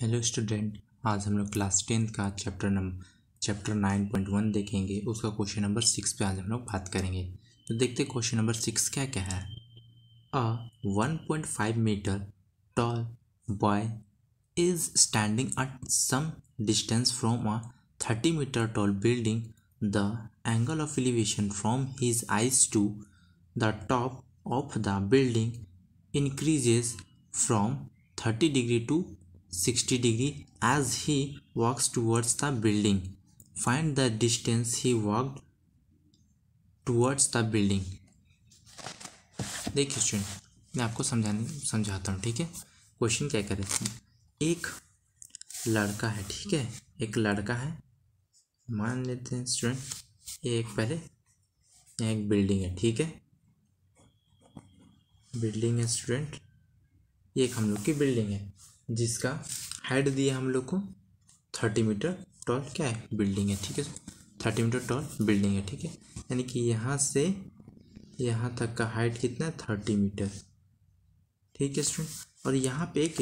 Hello student आज हम लोग क्लास टेंथ का chapter number chapter nine point one देखेंगे उसका क्वेश्चन नंबर सिक्स पे आज हम लोग बात करेंगे तो देखते क्वेश्चन नंबर सिक्स क्या क्या है a one point five metre tall boy is standing at some distance from a thirty metre tall building the angle of elevation from his eyes to the top of the building increases from thirty degree to 60 degree as he walks towards the building. Find the distance he walked towards the building. देखिए student मैं आपको समझाने समझाता हूँ ठीक है question क्या करें एक लड़का है ठीक है एक लड़का है मान लेते हैं स्टूडेंट ये एक पहले यहाँ एक बिल्डिंग है ठीक है बिल्डिंग है स्टूडेंट ये एक हम लोग की बिल्डिंग है जिसका हाइट दिया हम लोग को थर्टी मीटर टॉल क्या है बिल्डिंग है ठीक है थर्टी मीटर टॉल बिल्डिंग है ठीक है यानी कि यहाँ से यहाँ तक का हाइट कितना है थर्टी मीटर ठीक है स्टूडेंट और यहाँ पे एक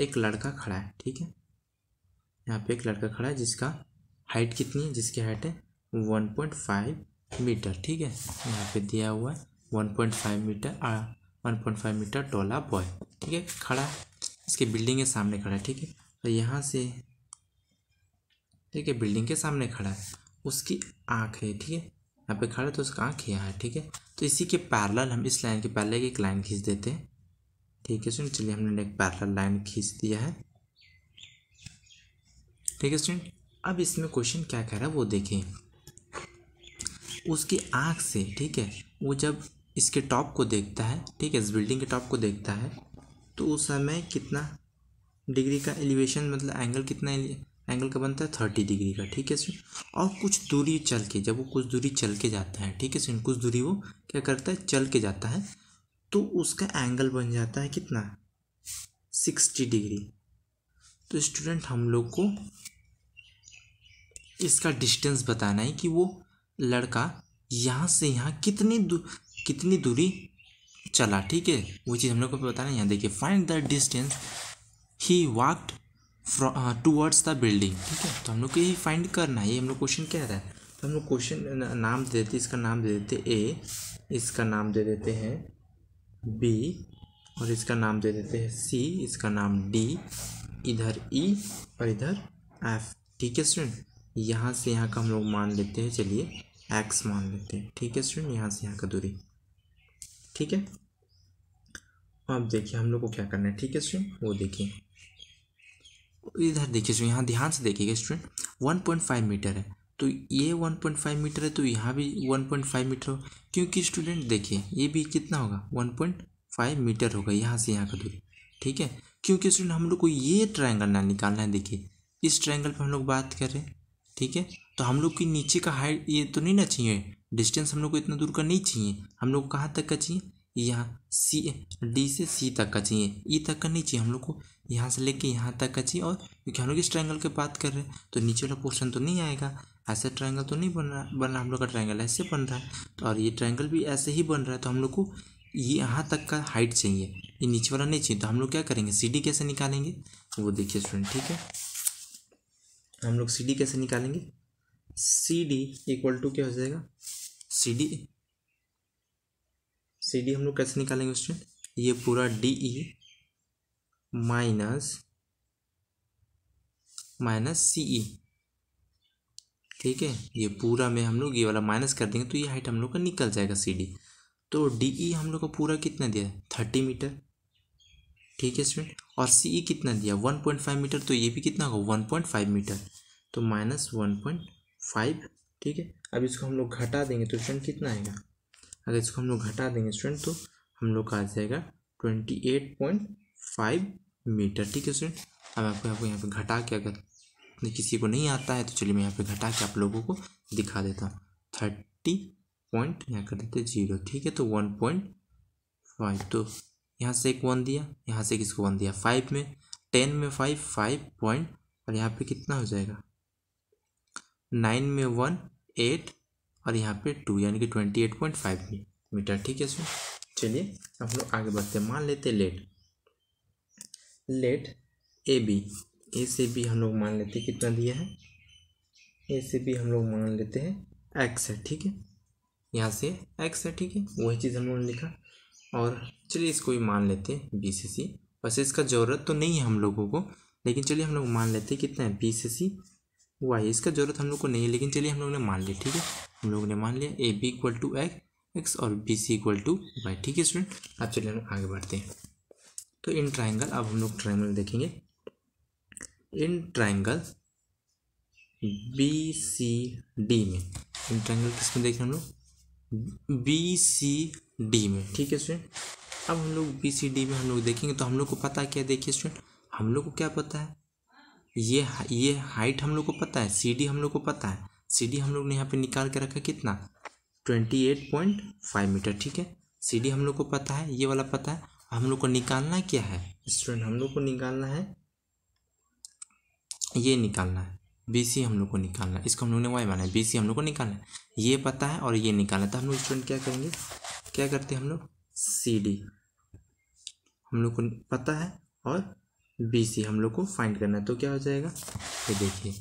एक लड़का खड़ा है ठीक है यहाँ पे एक लड़का खड़ा है जिसका हाइट कितनी है जिसकी हाइट है वन पॉइंट फाइव मीटर ठीक है यहाँ पे दिया हुआ है one point five metre one point five metre tall boy ठीक है खड़ा है इसके बिल्डिंग के सामने खड़ा है ठीक है और तो यहाँ से ठीक है बिल्डिंग के सामने खड़ा है उसकी आँख है ठीक है यहाँ पे खड़ा है तो उसका आँख यहाँ है ठीक है तो इसी के पैरल हम इस लाइन के पैरल एक लाइन खींच देते हैं ठीक है स्टूडेंट चलिए हमने एक पैरल लाइन खींच दिया है ठीक है स्टूडेंट अब इसमें क्वेश्चन क्या कह रहा है वो देखें उसकी आँख से ठीक है वो जब इसके टॉप को देखता है ठीक है इस बिल्डिंग के टॉप को देखता है तो उस समय कितना डिग्री का एलिवेशन मतलब एंगल कितना एंगल का बनता है थर्टी डिग्री का ठीक है सर और कुछ दूरी चल के जब वो कुछ दूरी चल के जाता है ठीक है सर कुछ दूरी वो क्या करता है चल के जाता है तो उसका एंगल बन जाता है कितना सिक्सटी डिग्री तो स्टूडेंट हम लोग को इसका डिस्टेंस बताना है कि वो लड़का यहाँ से यहाँ कितनी दू कितनी दूरी चला ठीक है वो चीज़ हम लोग को बताना यहाँ देखिए find the distance he walked towards the building ठीक है तो हम लोग को यही फाइंड करना है ये हम लोग क्वेश्चन कह रहा है तो हम लोग क्वेश्चन नाम दे देते इसका नाम दे देते ए इसका नाम दे देते हैं बी और इसका नाम दे देते हैं सी इसका नाम डी इधर ई e और इधर एफ ठीक है स्टूडेंट यहाँ से यहाँ का हम लोग मान लेते हैं चलिए एक्स मान लेते हैं ठीक है स्टूडेंट यहाँ से यहाँ का दूरी ठीक है अब देखिए हम लोग को क्या करना है ठीक है स्टूडेंट वो देखिए इधर देखिए स्टूडेंट यहाँ ध्यान से देखिएगा student one point five metre है तो ये वन पॉइंट फाइव मीटर है तो यहाँ भी वन पॉइंट फाइव मीटर हो क्योंकि स्टूडेंट देखिए ये भी कितना होगा वन पॉइंट फाइव मीटर होगा यहाँ से यहाँ का दूरी ठीक है क्योंकि स्टूडेंट हम लोग को ये ट्राइंगल ना निकालना है देखिए इस ट्राइंगल पर हम लोग बात कर रहे हैं ठीक है तो हम लोग की नीचे का हाइट ये तो नहीं ना चाहिए डिस्टेंस हम लोग को इतना दूर का नहीं चाहिए हम लोग कहाँ तक का चाहिए या सी डी से सी तक का चाहिए ई तक का नहीं चाहिए हम लोग को यहाँ से लेके यहाँ तक का चाहिए और क्योंकि हम लोग इस ट्राइंगल की बात कर रहे हैं तो नीचे वाला पोर्शन तो नहीं आएगा ऐसा ट्राइंगल तो नहीं बन रहा बन रहा हम लोग का ट्राइंगल ऐसे बन रहा है तो और ये ट्राइंगल भी ऐसे ही बन रहा है तो हम लोग को ये यहाँ तक का हाइट चाहिए ये नीचे वाला नहीं चाहिए तो हम लोग क्या करेंगे सी डी कैसे निकालेंगे वो देखिए स्टूडेंट ठीक है हम लोग सी डी कैसे निकालेंगे सी डी इक्वल टू क्या हो जाएगा सी डी सी डी हम लोग कैसे निकालेंगे स्टूडेंट ये पूरा D E minus minus C E ठीक है ये पूरा में हम लोग ये वाला माइनस कर देंगे तो ये हाइट हम लोग का निकल जाएगा सी डी तो डी ई e हम लोग को पूरा कितना दिया है थर्टी मीटर ठीक है स्टूडेंट और सी ई e कितना दिया वन पॉइंट फाइव मीटर तो ये भी कितना होगा वन पॉइंट फाइव मीटर तो माइनस वन पॉइंट फाइव ठीक है अब इसको हम लोग घटा देंगे तो स्टूडेंट कितना आएगा अगर इसको हम लोग घटा देंगे स्टूडेंट तो हम लोग का आ जाएगा twenty eight point five metre ठीक है स्टूडेंट अब आपको आपको यहाँ पे घटा के अगर किसी को नहीं आता है तो चलिए मैं यहाँ पे घटा के आप लोगों को दिखा देता हूँ थर्टी पॉइंट यहाँ कर देते जीरो ठीक है तो वन पॉइंट फाइव तो यहाँ से एक वन दिया यहाँ से किसको वन दिया फाइव में टेन में फाइव फाइव पॉइंट और यहाँ पे कितना हो जाएगा नाइन में वन एट और यहाँ पे टू यानी कि twenty eight point five metre ठीक है इसमें चलिए हम लोग आगे बढ़ते हैं मान लेते let let A B A से बी हम लोग मान लेते हैं कितना दिया है ए से बी हम लोग मान लेते हैं एक्स है ठीक है यहाँ से एक्स है ठीक है वही चीज़ हम लोगों ने लिखा और चलिए इसको भी मान लेते हैं बी से सी वैसे इसका ज़रूरत तो नहीं है हम लोगों को लेकिन चलिए हम लोग मान लेते हैं कितना है बी से सी वाई इसका ज़रूरत हम लोग को नहीं है लेकिन चलिए हम लोग ने मान लिया ठीक है हम लोग ने मान लिया A B equal to X और B C equal to Y ठीक है स्टूडेंट अब चलिए हम लोग आगे बढ़ते हैं तो इन ट्राइंगल अब हम लोग ट्राइंगल देखेंगे in triangle B C D में इन ट्राइंगल किस में देखें हम लोग बी सी डी में ठीक है स्टूडेंट अब हम लोग बी सी डी में हम लोग देखेंगे तो हम लोग को पता है क्या देखिए स्टूडेंट हम लोग को क्या पता है ये ये हाइट हम लोग को पता है सी डी हम लोग को पता है सी डी हम लोग ने यहाँ पे निकाल के रखा कितना twenty eight point five metre ठीक है सी डी हम लोग को पता है ये वाला पता है हम लोग को निकालना क्या है स्टूडेंट हम लोग को निकालना है ये निकालना है बी सी हम लोग को निकालना है इसको हम लोग ने वाई माना है बी हम लोग को निकालना है ये पता है और ये निकालना है तो हम लोग स्टूडेंट क्या करेंगे क्या करते हैं हम लोग सी डी हम लोग को पता है और बी सी हम लोग को फाइंड करना है तो क्या हो जाएगा ये देखिए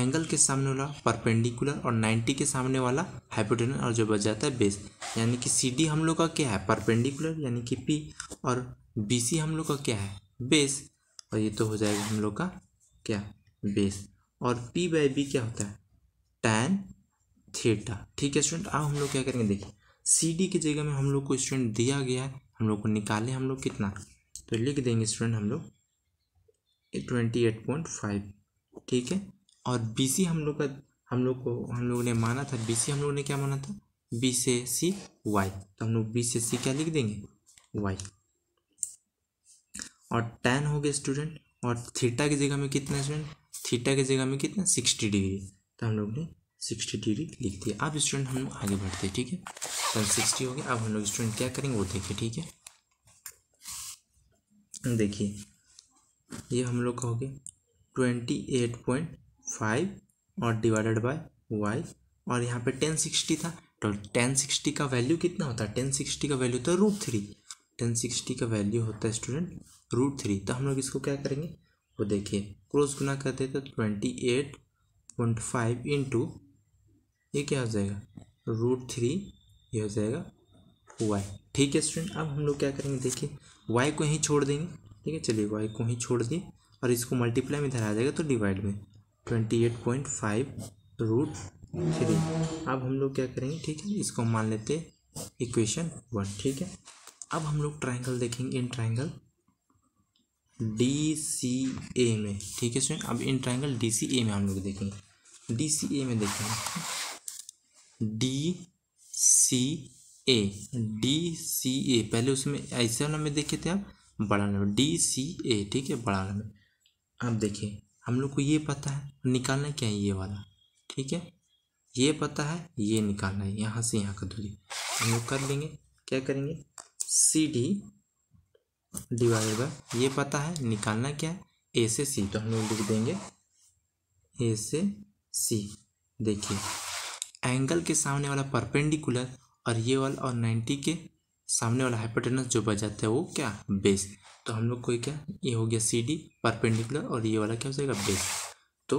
एंगल के सामने वाला परपेंडिकुलर और 90 के सामने वाला हाइपोटेन और जो बच जाता है बेस यानी कि सी डी हम लोग का क्या है परपेंडिकुलर यानी कि पी और बी सी हम लोग का क्या है बेस और ये तो हो जाएगा हम लोग का क्या बेस और पी बाई बी क्या होता है टैन थीटा ठीक है स्टूडेंट अब हम लोग क्या करेंगे देखिए सी डी की जगह में हम लोग को स्टूडेंट दिया गया है हम लोग को निकाले हम लोग कितना तो लिख देंगे स्टूडेंट हम लोग ट्वेंटी एट पॉइंट फाइव ठीक है और बी सी हम लोग का हम लोग को हम लोग ने माना था बी सी हम लोग ने क्या माना था बी से सी वाई तो हम लोग बी से सी क्या लिख देंगे वाई और टेन हो गया स्टूडेंट और थीटा की जगह में कितना स्टूडेंट थीटा की जगह में कितना सिक्सटी डिग्री तो हम लोग ने सिक्सटी डिग्री लिख दिया अब स्टूडेंट हम लोग आगे बढ़ते हैं ठीक है तो सिक्सटी हो गया अब हम लोग स्टूडेंट क्या करेंगे वो देखें ठीक है देखिए ये हम लोग कहोगे ट्वेंटी एट पॉइंट फाइव और डिवाइडेड बाय वाई और यहाँ पे टेन सिक्सटी था तो टेन सिक्सटी का वैल्यू कितना होता है टेन सिक्सटी का वैल्यू तो होता है रूट थ्री टेन सिक्सटी का वैल्यू होता है स्टूडेंट रूट थ्री तो हम लोग इसको क्या करेंगे वो देखिए क्रोस गुना करते तो twenty eight point five into ये क्या हो जाएगा रूट थ्री ये हो जाएगा वाई ठीक है स्टूडेंट अब हम लोग क्या करेंगे देखिए वाई को यहीं छोड़ देंगे ठीक है चलिए वाई को ही छोड़ दिए और इसको मल्टीप्लाई में धराया जाएगा तो डिवाइड में twenty eight point five root three अब हम लोग क्या करेंगे ठीक है इसको मान लेते हैं इक्वेशन वन ठीक है अब हम लोग ट्राइंगल देखेंगे इन ट्राइंगल डी सी ए में ठीक है स्टूडेंट अब इन ट्राइंगल डी सी ए में हम लोग देखेंगे डी सी ए में देखेंगे D C A D C ए पहले उसमें ऐसे में देखे थे आप बड़ा नंबर डी सी ए ठीक है बड़ा नंबर अब देखिए हम लोग को ये पता है निकालना क्या है ये वाला ठीक है ये पता है ये निकालना है यहाँ से यहाँ का दूरी हम लोग कर लेंगे क्या करेंगे सी डी डिवाइड बाय ये पता है निकालना क्या है ए से सी तो हम लोग लिख देंगे ए से सी देखिए एंगल के सामने वाला परपेंडिकुलर और ये वाला और नाइन्टी के सामने वाला हाइपोटेनस जो बच जाता है वो क्या बेस तो हम लोग को क्या ये हो गया सी डी परपेंडिकुलर और ये वाला क्या हो जाएगा बेस तो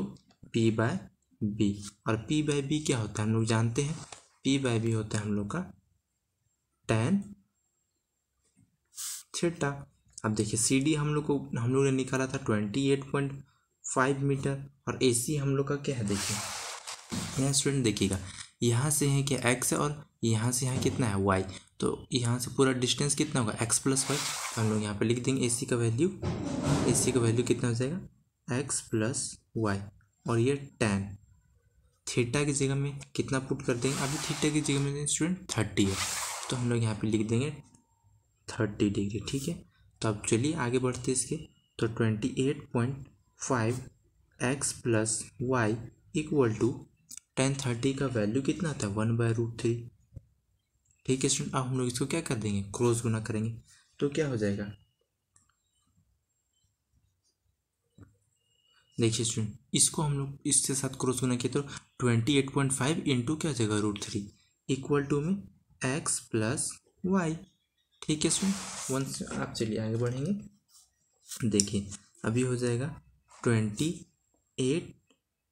पी बाय बी और पी बाय बी क्या होता है हम लोग जानते हैं पी बाय बी होता है हम लोग का टेन थीटा अब देखिए सी डी हम लोग को हम लोग ने निकाला था twenty eight point five metre और ए सी हम लोग का क्या है देखिए यहाँ स्टूडेंट देखिएगा यहाँ से है क्या एक्स और यहाँ से यहाँ कितना है वाई तो यहाँ से पूरा डिस्टेंस कितना होगा एक्स प्लस वाई तो हम लोग यहाँ पर लिख देंगे ए सी का वैल्यू ए सी का वैल्यू कितना हो जाएगा एक्स प्लस वाई और ये टेन थीटा की जगह में कितना पुट कर देंगे अभी थीटा की जगह में स्टूडेंट थर्टी है तो हम लोग यहाँ पे लिख देंगे थर्टी डिग्री ठीक है तो अब चलिए आगे बढ़ते इसके तो twenty eight point five X plus Y equal to tan thirty का वैल्यू कितना था वन बाय रूट थ्री ठीक है स्टूडेंट अब हम लोग इसको क्या कर देंगे क्रॉस गुना करेंगे तो क्या हो जाएगा देखिए स्टूडेंट इसको हम लोग इसके साथ क्रॉस गुना किया तो twenty eight point five into क्या हो जाएगा रूट थ्री इक्वल टू में एक्स प्लस वाई ठीक है स्टूडेंट वंस आप चलिए आगे बढ़ेंगे देखिए अभी हो जाएगा twenty eight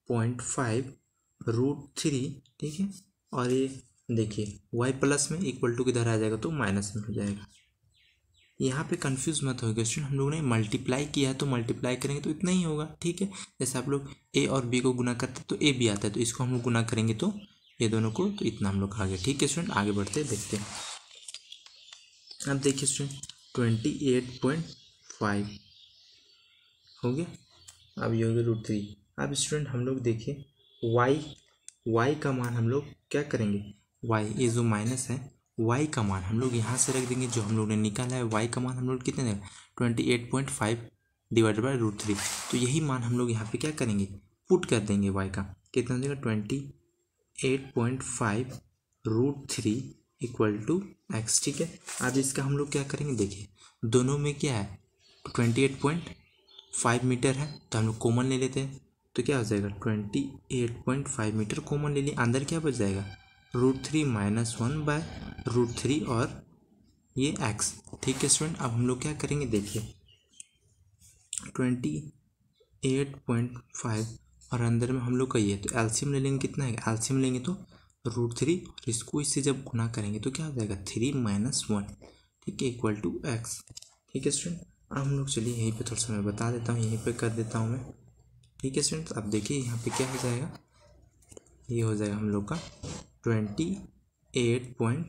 point five root three ठीक है और ये देखिए वाई प्लस में इक्वल टू किधर आ जाएगा तो माइनस में हो जाएगा यहाँ पे कंफ्यूज मत हो क्वेश्चन हम लोगों ने मल्टीप्लाई किया है तो मल्टीप्लाई करेंगे तो इतना ही होगा ठीक है जैसे आप लोग ए और बी को गुना करते हैं तो ए भी आता है तो इसको हम लोग गुना करेंगे तो ये दोनों को तो इतना हम लोग आ गया ठीक है स्टूडेंट आगे बढ़ते देखते हैं अब देखिए student twenty eight point five हो गया अब ये हो गया रूट थ्री अब स्टूडेंट हम लोग देखिए वाई वाई का मान हम लोग क्या करेंगे वाई ये जो माइनस है वाई का मान हम लोग यहाँ से रख देंगे जो हम लोग ने निकाला है वाई का मान हम लोग कितने देंगे twenty eight point five divided by root three तो यही मान हम लोग यहाँ पे क्या करेंगे पुट कर देंगे वाई का कितना देगा twenty eight point five root three equal to X ठीक है आज इसका हम लोग क्या करेंगे देखिए दोनों में क्या है twenty eight point five metre है तो हम लोग कॉमन ले लेते हैं तो क्या हो जाएगा twenty eight point five metre common ले लिए अंदर क्या बच जाएगा root three minus one by root three और ये एक्स ठीक है स्टूडेंट अब हम लोग क्या करेंगे देखिए ट्वेंटी एट पॉइंट फाइव और अंदर में हम लोग का ये तो एल्सीम ले लेंगे कितना है एल्सीम लेंगे तो रूट थ्री और इसको इससे जब गुना करेंगे तो क्या हो जाएगा थ्री माइनस वन ठीक है इक्वल टू एक्स ठीक है स्टूडेंट अब हम लोग चलिए यहीं पे थोड़ा सा मैं बता देता हूँ यहीं पे कर देता हूँ मैं ठीक है स्टूडेंट तो अब देखिए यहाँ पे क्या हो जाएगा ये हो जाएगा हम लोग का ट्वेंटी एट पॉइंट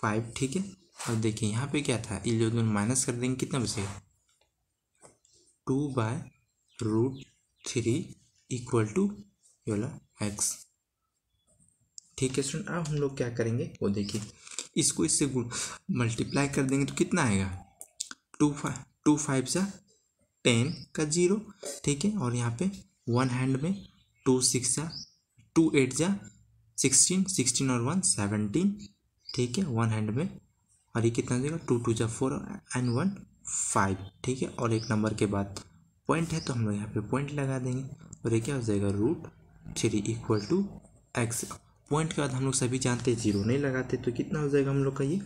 फाइव ठीक है अब देखिए यहाँ पे क्या था इलेवन माइनस कर देंगे कितना बचेगा two by root three equal to योला एक्स ठीक है स्टूडेंट अब हम लोग क्या करेंगे वो देखिए इसको इससे मल्टीप्लाई कर देंगे तो कितना आएगा टू फाइव टू फाइव सा टेन का जीरो ठीक है और यहाँ पे वन हैंड में टू सिक्स जा टू एट जा सिक्सटीन सिक्सटीन और वन सेवनटीन ठीक है वन हैंड में और ये कितना देगा टू टू जब फोर एंड वन फाइव ठीक है और एक नंबर के बाद पॉइंट है तो हम लोग यहाँ पे पॉइंट लगा देंगे और ये क्या हो जाएगा root three equal to X point के बाद हम लोग सभी जानते हैं जीरो नहीं लगाते तो कितना हो जाएगा हम लोग का ये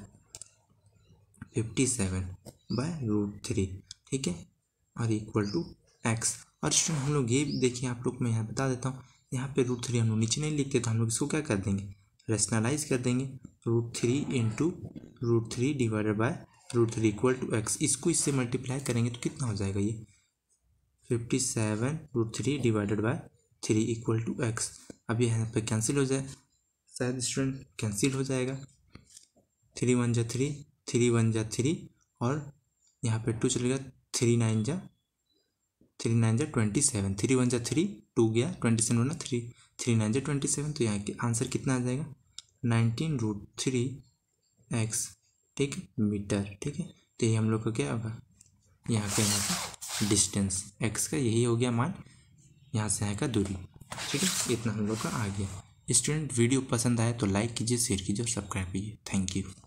fifty seven by root three ठीक है और इक्वल टू एक्स और स्टूडेंट हम लोग ये देखिए आप लोग मैं यहाँ बता देता हूँ यहाँ पे रूट थ्री हम लोग नीचे नहीं लिखते तो हम लोग इसको क्या कर देंगे रेशनलाइज कर देंगे root three into root three divided by root three equal to X इसको इससे मल्टीप्लाई करेंगे तो कितना हो जाएगा ये fifty seven root three divided by three equal to X अब ये यहाँ पे कैंसिल हो जाए शायद स्टूडेंट कैंसिल हो जाएगा थ्री वन जा थ्री थ्री वन जा थ्री और यहाँ पर टू चलेगा थ्री नाइन जा थ्री नाइन जा ट्वेंटी सेवन थ्री वन जा थ्री टू गया ट्वेंटी सेवन बना थ्री थ्री नाइन जा ट्वेंटी सेवन तो यहाँ के आंसर कितना आ जाएगा नाइनटीन रूट थ्री एक्स ठीक है मीटर ठीक है तो ये हम लोग का क्या होगा यहाँ का यहाँ का डिस्टेंस एक्स का यही हो गया मान यहाँ से यहाँ का दूरी ठीक है इतना हम लोग का आ गया स्टूडेंट वीडियो पसंद आए तो लाइक कीजिए शेयर कीजिए और सब्सक्राइब कीजिए थैंक यू